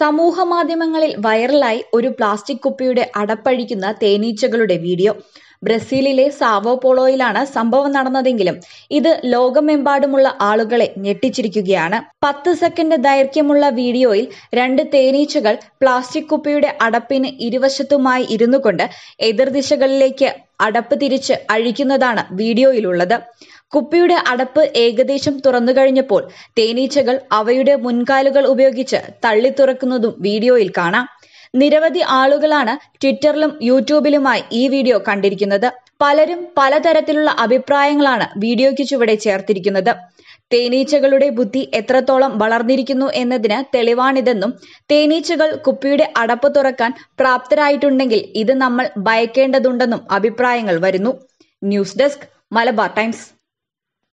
സമൂഹ മാധ്യമങ്ങളിൽ വൈറലായി ഒരു പ്ലാസ്റ്റിക് കുപ്പിയുടെ അടപ്പഴിക്കുന്ന തേനീച്ചകളുടെ വീഡിയോ ബ്രസീലിലെ സാവോപോളോയിലാണ് സംഭവം നടന്നതെങ്കിലും ഇത് ലോകമെമ്പാടുമുള്ള ആളുകളെ ഞെട്ടിച്ചിരിക്കുകയാണ് പത്ത് സെക്കൻഡ് ദൈർഘ്യമുള്ള വീഡിയോയിൽ രണ്ട് തേനീച്ചകൾ പ്ലാസ്റ്റിക് കുപ്പിയുടെ അടപ്പിന് ഇരുവശത്തുമായി കൊണ്ട് എതിർദിശകളിലേക്ക് അടപ്പ് തിരിച്ച് അഴിക്കുന്നതാണ് വീഡിയോയിലുള്ളത് കുപ്പിയുടെ അടപ്പ് ഏകദേശം തുറന്നു കഴിഞ്ഞപ്പോൾ തേനീച്ചകൾ അവയുടെ മുൻകാലുകൾ ഉപയോഗിച്ച് തള്ളി തുറക്കുന്നതും വീഡിയോയിൽ കാണാം നിരവധി ആളുകളാണ് ട്വിറ്ററിലും യൂട്യൂബിലുമായി ഈ വീഡിയോ കണ്ടിരിക്കുന്നത് പലരും പലതരത്തിലുള്ള അഭിപ്രായങ്ങളാണ് വീഡിയോയ്ക്ക് ചുവടെ ചേർത്തിരിക്കുന്നത് തേനീച്ചകളുടെ ബുദ്ധി എത്രത്തോളം വളർന്നിരിക്കുന്നു എന്നതിന് തെളിവാണിതെന്നും തേനീച്ചകൾ കുപ്പിയുടെ അടപ്പ് തുറക്കാൻ പ്രാപ്തരായിട്ടുണ്ടെങ്കിൽ ഇത് നമ്മൾ ഭയക്കേണ്ടതുണ്ടെന്നും അഭിപ്രായങ്ങൾ വരുന്നു ന്യൂസ് ഡെസ്ക് മലബാർ ടൈംസ്